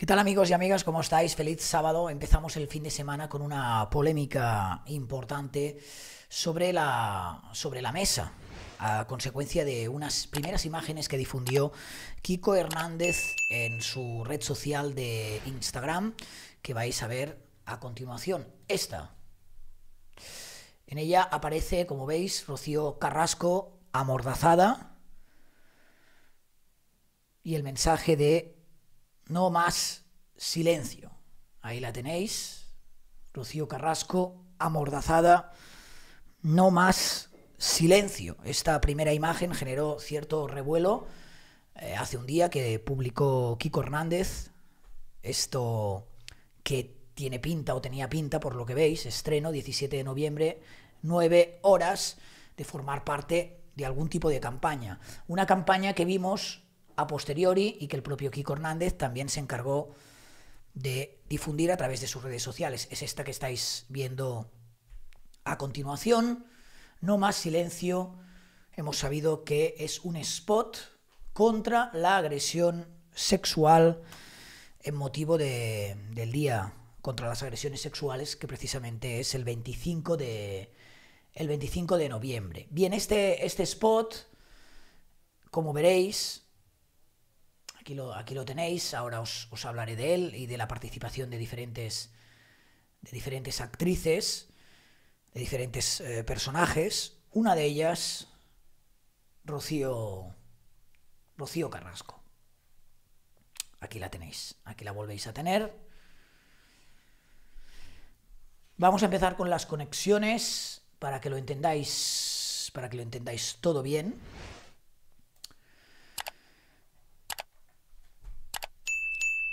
¿Qué tal amigos y amigas? ¿Cómo estáis? Feliz sábado. Empezamos el fin de semana con una polémica importante sobre la, sobre la mesa, a consecuencia de unas primeras imágenes que difundió Kiko Hernández en su red social de Instagram, que vais a ver a continuación. Esta. En ella aparece, como veis, Rocío Carrasco amordazada y el mensaje de no más silencio. Ahí la tenéis. Rocío Carrasco, amordazada. No más silencio. Esta primera imagen generó cierto revuelo eh, hace un día que publicó Kiko Hernández. Esto que tiene pinta o tenía pinta, por lo que veis, estreno 17 de noviembre, Nueve horas de formar parte de algún tipo de campaña. Una campaña que vimos posteriori y que el propio Kiko Hernández también se encargó de difundir a través de sus redes sociales. Es esta que estáis viendo a continuación. No más silencio. Hemos sabido que es un spot contra la agresión sexual en motivo del día contra las agresiones sexuales que precisamente es el 25 de, el 25 de noviembre. Bien, este, este spot, como veréis, Aquí lo, tenéis, ahora os, hablaré de él y de la participación de diferentes, de diferentes actrices, de diferentes eh, personajes. Una de ellas, Rocío, Rocío Carrasco. Aquí la tenéis, aquí la volvéis a tener. Vamos a empezar con las conexiones para que lo entendáis, para que lo entendáis todo bien.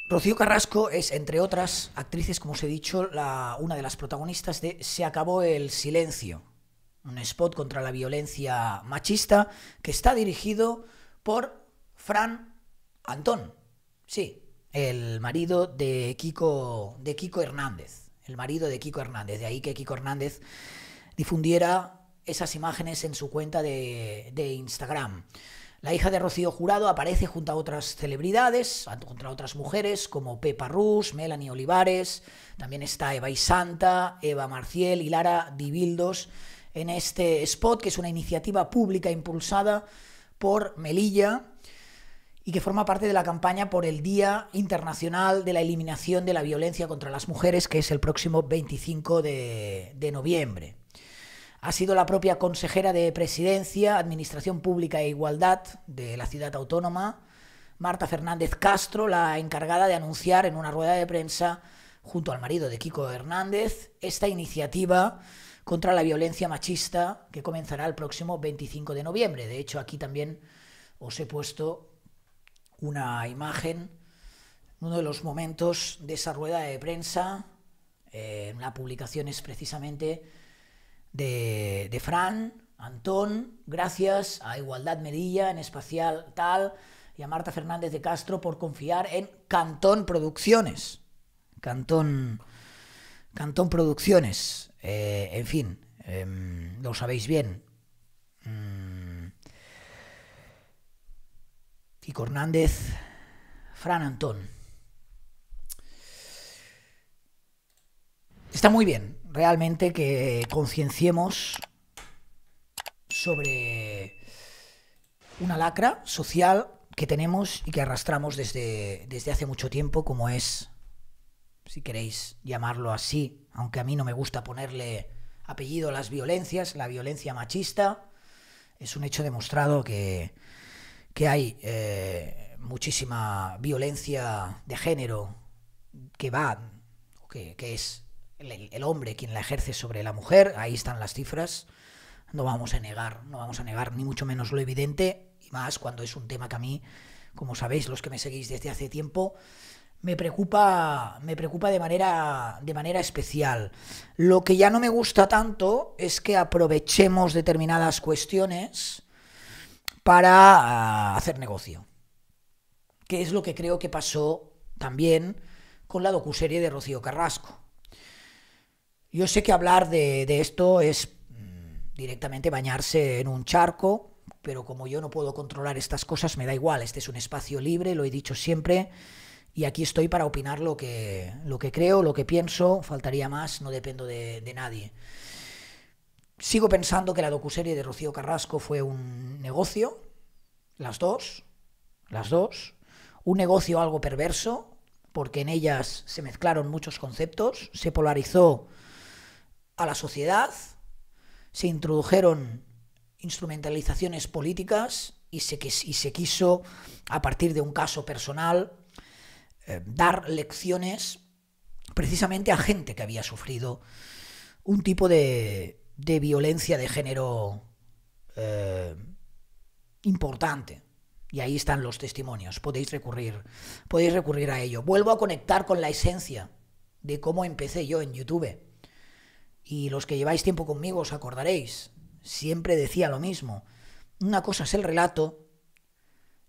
Rocío Carrasco es, entre otras actrices, como os he dicho, la, una de las protagonistas de Se acabó el silencio, un spot contra la violencia machista que está dirigido por Fran Antón, sí, el marido de Kiko, de Kiko Hernández, el marido de Kiko Hernández, de ahí que Kiko Hernández difundiera esas imágenes en su cuenta de, de Instagram. La hija de Rocío Jurado aparece junto a otras celebridades, contra otras mujeres como Pepa Rus, Melanie Olivares, también está Eva Isanta, Eva Marciel y Lara Dibildos en este spot, que es una iniciativa pública impulsada por Melilla y que forma parte de la campaña por el Día Internacional de la Eliminación de la Violencia contra las Mujeres, que es el próximo 25 de noviembre ha sido la propia consejera de Presidencia, Administración Pública e Igualdad de la ciudad autónoma, Marta Fernández Castro, la encargada de anunciar en una rueda de prensa, junto al marido de Kiko Hernández, esta iniciativa contra la violencia machista que comenzará el próximo 25 de noviembre. De hecho, aquí también os he puesto una imagen, uno de los momentos de esa rueda de prensa. en eh, la publicación es precisamente de, Fran, Antón, gracias a Igualdad Medilla, en espacial tal, y a Marta Fernández de Castro por confiar en Cantón Producciones. Cantón, Cantón Producciones. Eh, en fin, em, lo sabéis bien. Tico mm. Hernández, Fran Antón. Está muy bien realmente que concienciemos sobre una lacra social que tenemos y que arrastramos desde, desde hace mucho tiempo, como es, si queréis llamarlo así, aunque a mí no me gusta ponerle apellido a las violencias, la violencia machista, es un hecho demostrado que, hay eh, muchísima violencia de género que va, que es el, hombre quien la ejerce sobre la mujer, ahí están las cifras, no vamos a negar, no vamos a negar ni mucho menos lo evidente, y más cuando es un tema que a mí, como sabéis los que me seguís desde hace tiempo, me preocupa, me preocupa de manera, de manera especial. Lo que ya no me gusta tanto es que aprovechemos determinadas cuestiones para ah, hacer negocio. Que es lo que creo que pasó también con la docuserie de Rocío Carrasco. Yo sé que hablar de, esto es mm, directamente bañarse en un charco, pero como yo no puedo controlar estas cosas, me da igual. Este es un espacio libre, lo he dicho siempre, y aquí estoy para opinar lo que, lo que creo, lo que pienso, faltaría más, no dependo de, nadie. Sigo pensando que la docuserie de Rocío Carrasco fue un negocio, las dos, las dos, un negocio algo perverso, porque en ellas se mezclaron muchos conceptos, se polarizó a la sociedad, se introdujeron instrumentalizaciones políticas y se, quiso, a partir de un caso personal, eh, dar lecciones precisamente a gente que había sufrido un tipo de, violencia de género eh, importante. Y ahí están los testimonios. Podéis recurrir, podéis recurrir a ello. Vuelvo a conectar con la esencia de cómo empecé yo en YouTube. Y los que lleváis tiempo conmigo os acordaréis. Siempre decía lo mismo. Una cosa es el relato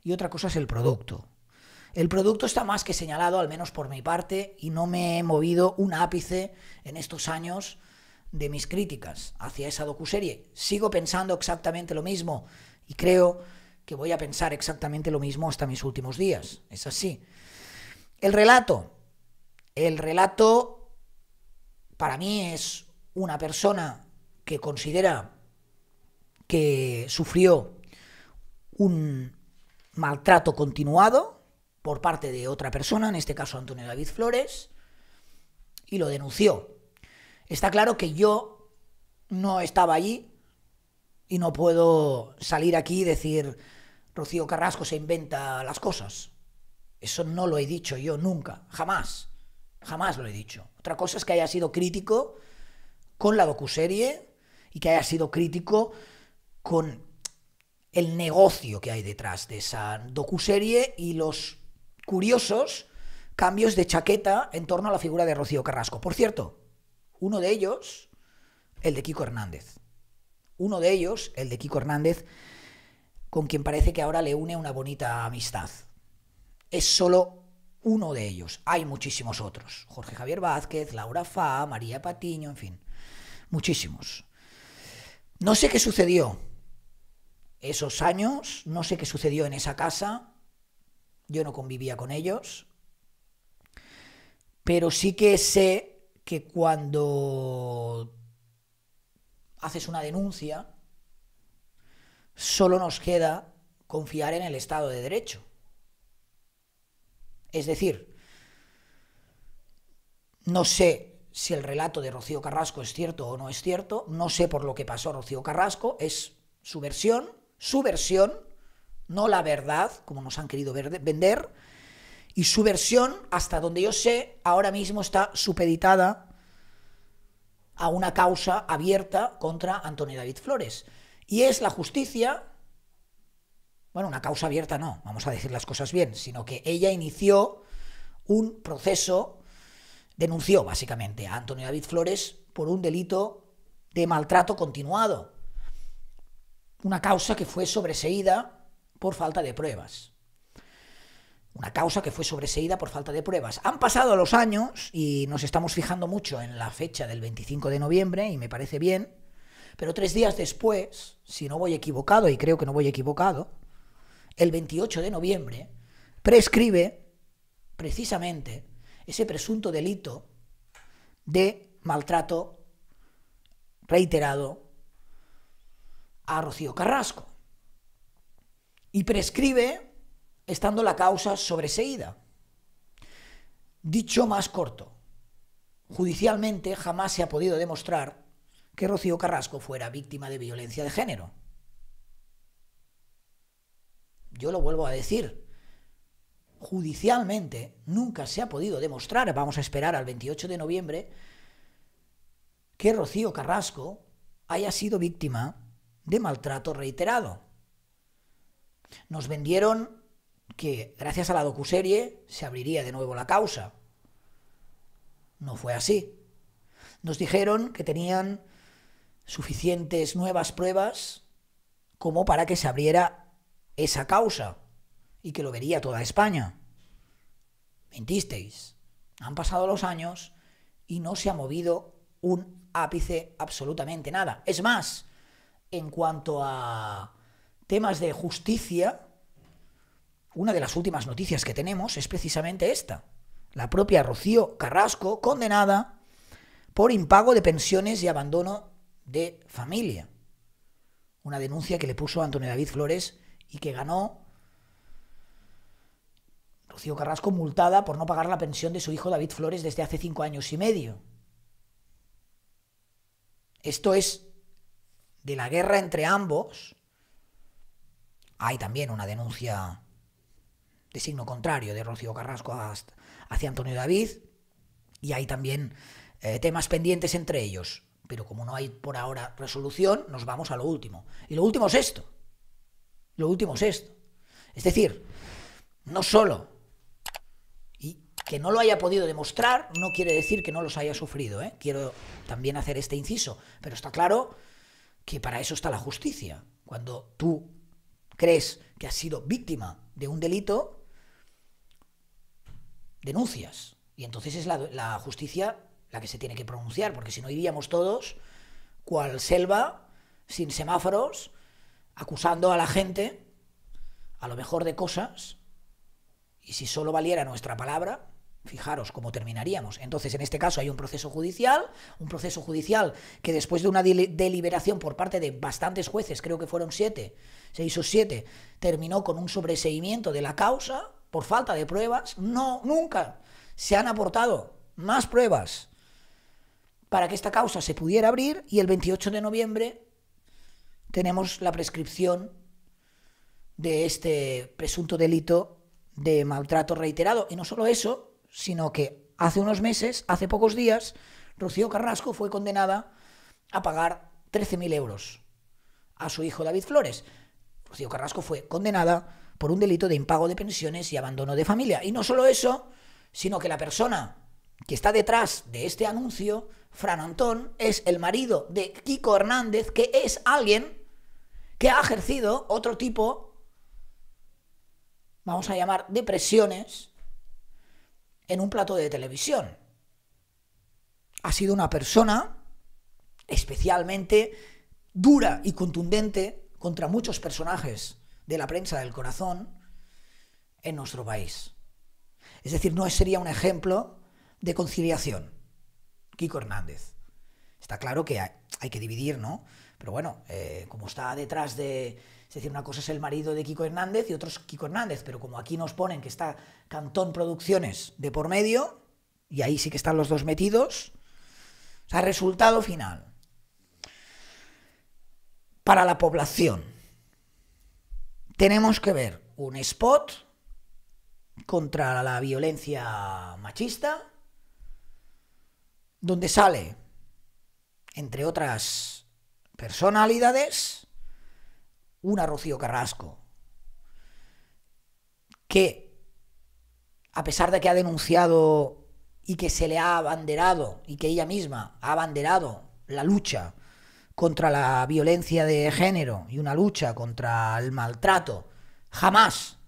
y otra cosa es el producto. El producto está más que señalado, al menos por mi parte, y no me he movido un ápice en estos años de mis críticas hacia esa docuserie. Sigo pensando exactamente lo mismo y creo que voy a pensar exactamente lo mismo hasta mis últimos días. Es así. El relato. El relato para mí es una persona que considera que sufrió un maltrato continuado por parte de otra persona, en este caso Antonio David Flores, y lo denunció. Está claro que yo no estaba allí y no puedo salir aquí y decir, Rocío Carrasco se inventa las cosas. Eso no lo he dicho yo nunca, jamás, jamás lo he dicho. Otra cosa es que haya sido crítico con la docuserie y que haya sido crítico con el negocio que hay detrás de esa docuserie y los curiosos cambios de chaqueta en torno a la figura de Rocío Carrasco. Por cierto, uno de ellos, el de Kiko Hernández. Uno de ellos, el de Kiko Hernández, con quien parece que ahora le une una bonita amistad. Es solo uno de ellos. Hay muchísimos otros. Jorge Javier Vázquez, Laura Fa, María Patiño, en fin muchísimos. No sé qué sucedió esos años, no sé qué sucedió en esa casa, yo no convivía con ellos, pero sí que sé que cuando haces una denuncia, solo nos queda confiar en el Estado de Derecho. Es decir, no sé si el relato de Rocío Carrasco es cierto o no es cierto. No sé por lo que pasó Rocío Carrasco, es su versión, su versión, no la verdad, como nos han querido vender. Y su versión, hasta donde yo sé, ahora mismo está supeditada a una causa abierta contra Antonio David Flores. Y es la justicia, bueno, una causa abierta no, vamos a decir las cosas bien, sino que ella inició un proceso denunció básicamente a Antonio David Flores por un delito de maltrato continuado, una causa que fue sobreseída por falta de pruebas. Una causa que fue sobreseída por falta de pruebas. Han pasado los años y nos estamos fijando mucho en la fecha del 25 de noviembre y me parece bien, pero tres días después, si no voy equivocado y creo que no voy equivocado, el 28 de noviembre prescribe precisamente ese presunto delito de maltrato reiterado a Rocío Carrasco. Y prescribe estando la causa sobreseída. Dicho más corto, judicialmente jamás se ha podido demostrar que Rocío Carrasco fuera víctima de violencia de género. Yo lo vuelvo a decir, judicialmente nunca se ha podido demostrar, vamos a esperar al 28 de noviembre, que Rocío Carrasco haya sido víctima de maltrato reiterado. Nos vendieron que gracias a la docuserie se abriría de nuevo la causa. No fue así. Nos dijeron que tenían suficientes nuevas pruebas como para que se abriera esa causa y que lo vería toda España. Mentisteis. Han pasado los años y no se ha movido un ápice absolutamente nada. Es más, en cuanto a temas de justicia, una de las últimas noticias que tenemos es precisamente esta. La propia Rocío Carrasco, condenada por impago de pensiones y abandono de familia. Una denuncia que le puso Antonio David Flores y que ganó Rocío Carrasco multada por no pagar la pensión de su hijo David Flores desde hace cinco años y medio. Esto es de la guerra entre ambos. Hay también una denuncia de signo contrario de Rocío Carrasco hacia Antonio David. Y hay también eh, temas pendientes entre ellos. Pero como no hay por ahora resolución, nos vamos a lo último. Y lo último es esto. Lo último es esto. Es decir, no solo que no lo haya podido demostrar no quiere decir que no los haya sufrido. ¿eh? Quiero también hacer este inciso, pero está claro que para eso está la justicia. Cuando tú crees que has sido víctima de un delito, denuncias. Y entonces es la, la justicia la que se tiene que pronunciar, porque si no iríamos todos cual selva, sin semáforos, acusando a la gente, a lo mejor de cosas, y si solo valiera nuestra palabra, Fijaros cómo terminaríamos. Entonces, en este caso hay un proceso judicial, un proceso judicial que después de una deliberación por parte de bastantes jueces, creo que fueron siete, seis o siete, terminó con un sobreseimiento de la causa por falta de pruebas. No, nunca se han aportado más pruebas para que esta causa se pudiera abrir y el 28 de noviembre tenemos la prescripción de este presunto delito de maltrato reiterado. Y no solo eso, sino que hace unos meses, hace pocos días, Rocío Carrasco fue condenada a pagar 13.000 euros a su hijo David Flores. Rocío Carrasco fue condenada por un delito de impago de pensiones y abandono de familia. Y no solo eso, sino que la persona que está detrás de este anuncio, Fran Antón, es el marido de Kiko Hernández, que es alguien que ha ejercido otro tipo, vamos a llamar, de presiones en un plato de televisión. Ha sido una persona especialmente dura y contundente contra muchos personajes de la prensa del corazón en nuestro país. Es decir, no sería un ejemplo de conciliación. Kiko Hernández. Está claro que hay, que dividir, ¿no? Pero bueno, eh, como está detrás de... Es decir, una cosa es el marido de Kiko Hernández y otro es Kiko Hernández, pero como aquí nos ponen que está Cantón Producciones de por medio, y ahí sí que están los dos metidos, o sea, resultado final. Para la población, tenemos que ver un spot contra la violencia machista, donde sale, entre otras personalidades, una Rocío Carrasco, que a pesar de que ha denunciado y que se le ha abanderado, y que ella misma ha abanderado la lucha contra la violencia de género y una lucha contra el maltrato, jamás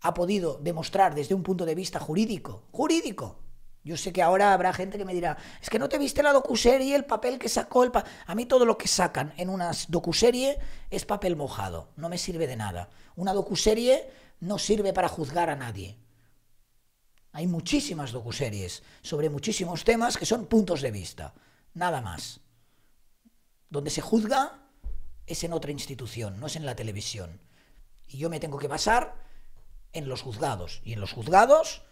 ha podido demostrar desde un punto de vista jurídico, jurídico, yo sé que ahora habrá gente que me dirá, es que no te viste la docuserie, el papel que sacó el... a mí todo lo que sacan en una docuserie es papel mojado, no me sirve de nada. Una docuserie no sirve para juzgar a nadie. Hay muchísimas docuseries sobre muchísimos temas que son puntos de vista, nada más. Donde se juzga es en otra institución, no es en la televisión. Y yo me tengo que basar en los juzgados. Y en los juzgados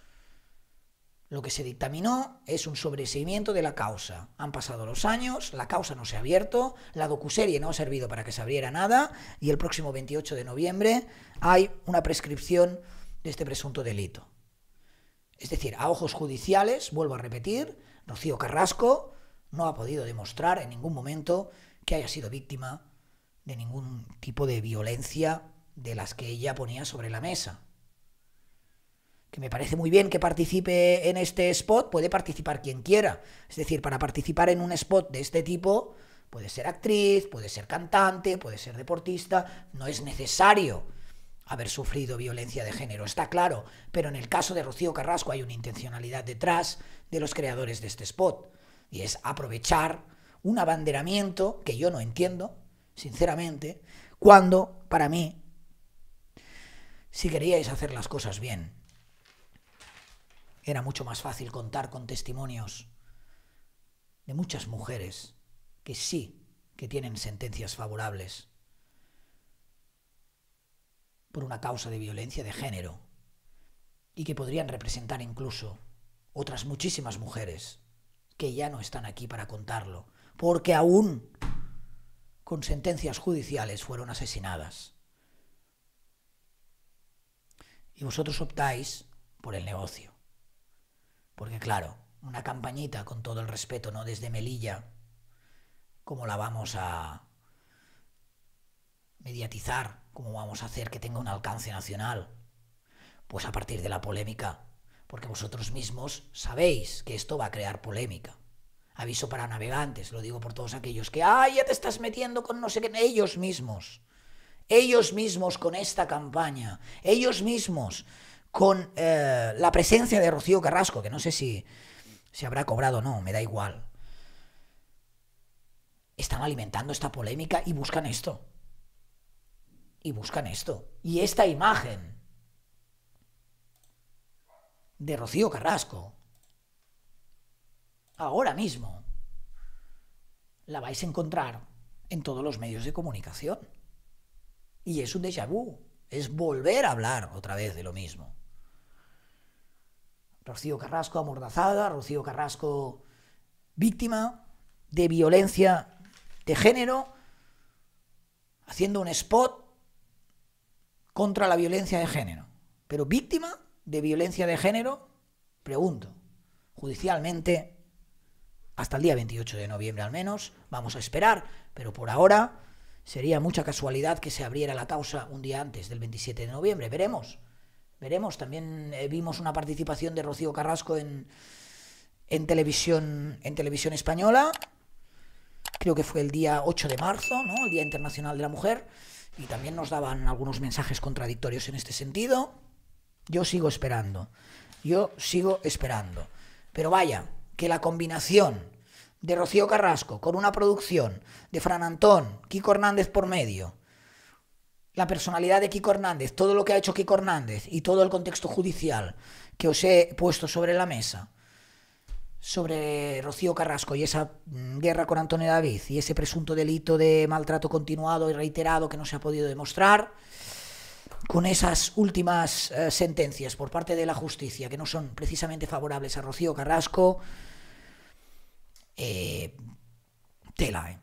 lo que se dictaminó es un sobreseimiento de la causa. Han pasado los años, la causa no se ha abierto, la docuserie no ha servido para que se abriera nada y el próximo 28 de noviembre hay una prescripción de este presunto delito. Es decir, a ojos judiciales, vuelvo a repetir, Rocío Carrasco no ha podido demostrar en ningún momento que haya sido víctima de ningún tipo de violencia de las que ella ponía sobre la mesa me parece muy bien que participe en este spot, puede participar quien quiera. Es decir, para participar en un spot de este tipo, puede ser actriz, puede ser cantante, puede ser deportista, no es necesario haber sufrido violencia de género, está claro, pero en el caso de Rocío Carrasco hay una intencionalidad detrás de los creadores de este spot, y es aprovechar un abanderamiento que yo no entiendo, sinceramente, cuando, para mí, si queríais hacer las cosas bien, era mucho más fácil contar con testimonios de muchas mujeres que sí, que tienen sentencias favorables por una causa de violencia de género y que podrían representar incluso otras muchísimas mujeres que ya no están aquí para contarlo, porque aún con sentencias judiciales fueron asesinadas. Y vosotros optáis por el negocio. Porque claro, una campañita, con todo el respeto, ¿no? Desde Melilla, ¿cómo la vamos a mediatizar? ¿Cómo vamos a hacer que tenga un alcance nacional? Pues a partir de la polémica, porque vosotros mismos sabéis que esto va a crear polémica. Aviso para navegantes, lo digo por todos aquellos que, ¡ay, ya te estás metiendo con no sé qué! Ellos mismos, ellos mismos con esta campaña, ellos mismos con eh, la presencia de Rocío Carrasco, que no sé si se habrá cobrado o no, me da igual. Están alimentando esta polémica y buscan esto. Y buscan esto. Y esta imagen de Rocío Carrasco, ahora mismo, la vais a encontrar en todos los medios de comunicación. Y es un déjà vu, es volver a hablar otra vez de lo mismo. Rocío Carrasco amordazada, Rocío Carrasco víctima de violencia de género, haciendo un spot contra la violencia de género. Pero víctima de violencia de género, pregunto, judicialmente, hasta el día 28 de noviembre al menos, vamos a esperar, pero por ahora sería mucha casualidad que se abriera la causa un día antes del 27 de noviembre, veremos. Veremos, también eh, vimos una participación de Rocío Carrasco en, en, televisión, en televisión española. Creo que fue el día 8 de marzo, ¿no? el Día Internacional de la Mujer. Y también nos daban algunos mensajes contradictorios en este sentido. Yo sigo esperando. Yo sigo esperando. Pero vaya, que la combinación de Rocío Carrasco con una producción de Fran Antón, Kiko Hernández por medio, la personalidad de Kiko Hernández, todo lo que ha hecho Kiko Hernández y todo el contexto judicial que os he puesto sobre la mesa, sobre Rocío Carrasco y esa mm, guerra con Antonio David y ese presunto delito de maltrato continuado y reiterado que no se ha podido demostrar, con esas últimas eh, sentencias por parte de la justicia que no son precisamente favorables a Rocío Carrasco, eh, tela, eh,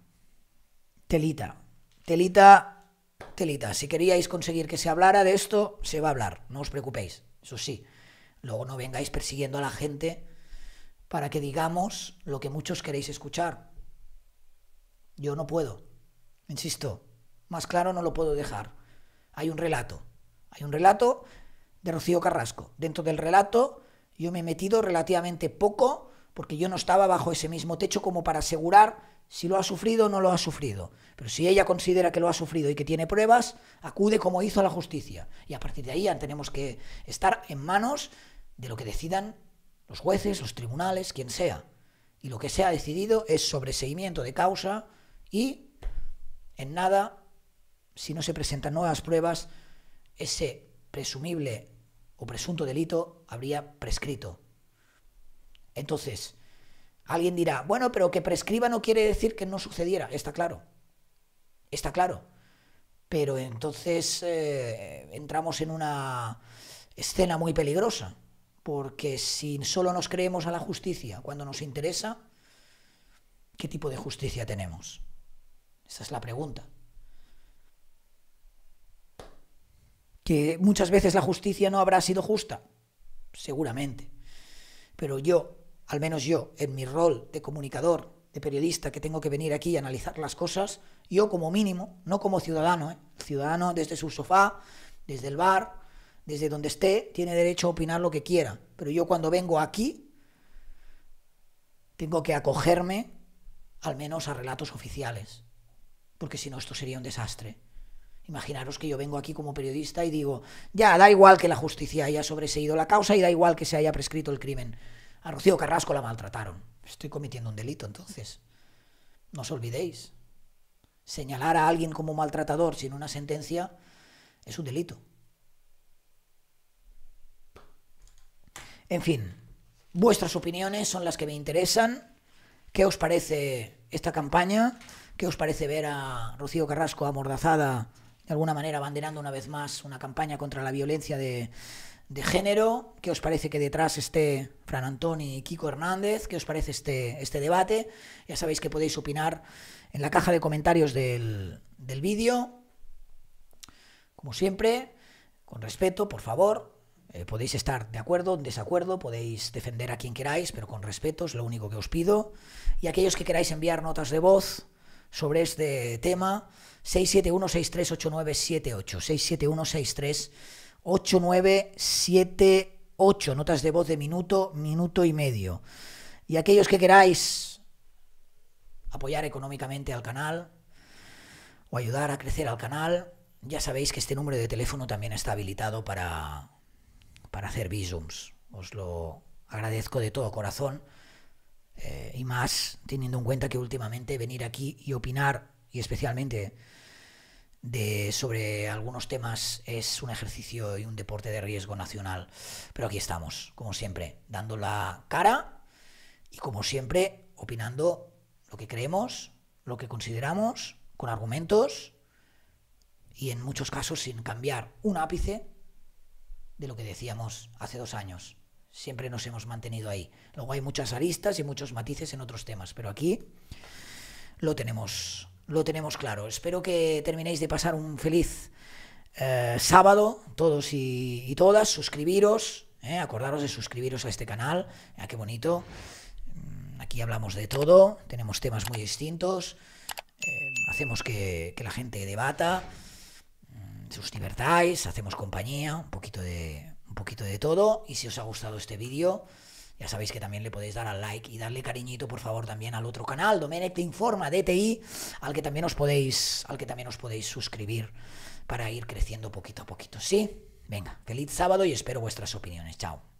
telita, telita si queríais conseguir que se hablara de esto, se va a hablar, no os preocupéis. Eso sí, luego no vengáis persiguiendo a la gente para que digamos lo que muchos queréis escuchar. Yo no puedo, insisto, más claro no lo puedo dejar. Hay un relato, hay un relato de Rocío Carrasco. Dentro del relato yo me he metido relativamente poco porque yo no estaba bajo ese mismo techo como para asegurar si lo ha sufrido o no lo ha sufrido. Pero si ella considera que lo ha sufrido y que tiene pruebas, acude como hizo a la justicia. Y a partir de ahí ya tenemos que estar en manos de lo que decidan los jueces, los tribunales, quien sea. Y lo que se ha decidido es sobre de causa y en nada, si no se presentan nuevas pruebas, ese presumible o presunto delito habría prescrito. Entonces, alguien dirá, bueno, pero que prescriba no quiere decir que no sucediera, está claro, está claro. Pero entonces eh, entramos en una escena muy peligrosa, porque si solo nos creemos a la justicia cuando nos interesa, ¿qué tipo de justicia tenemos? Esa es la pregunta. Que muchas veces la justicia no habrá sido justa, seguramente. Pero yo, al menos yo, en mi rol de comunicador, de periodista, que tengo que venir aquí y analizar las cosas, yo como mínimo, no como ciudadano, ¿eh? ciudadano desde su sofá, desde el bar, desde donde esté, tiene derecho a opinar lo que quiera. Pero yo cuando vengo aquí, tengo que acogerme al menos a relatos oficiales, porque si no esto sería un desastre. Imaginaros que yo vengo aquí como periodista y digo, ya, da igual que la justicia haya sobreseído la causa y da igual que se haya prescrito el crimen. A Rocío Carrasco la maltrataron. Estoy cometiendo un delito entonces. No os olvidéis. Señalar a alguien como maltratador sin una sentencia es un delito. En fin, vuestras opiniones son las que me interesan. ¿Qué os parece esta campaña? ¿Qué os parece ver a Rocío Carrasco amordazada, de alguna manera abanderando una vez más una campaña contra la violencia de, de género. ¿Qué os parece que detrás esté Fran Antoni y Kiko Hernández? ¿Qué os parece este, este debate? Ya sabéis que podéis opinar en la caja de comentarios del, vídeo. Como siempre, con respeto, por favor. Eh, podéis estar de acuerdo, en desacuerdo, podéis defender a quien queráis, pero con respeto es lo único que os pido. Y aquellos que queráis enviar notas de voz sobre este tema, 671 671 63 8978, notas de voz de minuto, minuto y medio. Y aquellos que queráis apoyar económicamente al canal o ayudar a crecer al canal, ya sabéis que este número de teléfono también está habilitado para, para hacer visums. Os lo agradezco de todo corazón. Eh, y más teniendo en cuenta que últimamente venir aquí y opinar, y especialmente de, sobre algunos temas es un ejercicio y un deporte de riesgo nacional. Pero aquí estamos, como siempre, dando la cara y como siempre, opinando lo que creemos, lo que consideramos, con argumentos y en muchos casos sin cambiar un ápice de lo que decíamos hace dos años. Siempre nos hemos mantenido ahí. Luego hay muchas aristas y muchos matices en otros temas, pero aquí lo tenemos lo tenemos claro. Espero que terminéis de pasar un feliz eh, sábado, todos y, todas. Suscribiros, eh, acordaros de suscribiros a este canal. Ah, qué bonito. Mm, aquí hablamos de todo, tenemos temas muy distintos, eh, hacemos que, la gente debata, sus mm, os hacemos compañía, un poquito de, un poquito de todo. Y si os ha gustado este vídeo, ya sabéis que también le podéis dar al like y darle cariñito, por favor, también al otro canal, Domenech Te Informa, DTI, al que también os podéis, al que también os podéis suscribir para ir creciendo poquito a poquito. ¿Sí? Venga, feliz sábado y espero vuestras opiniones. Chao.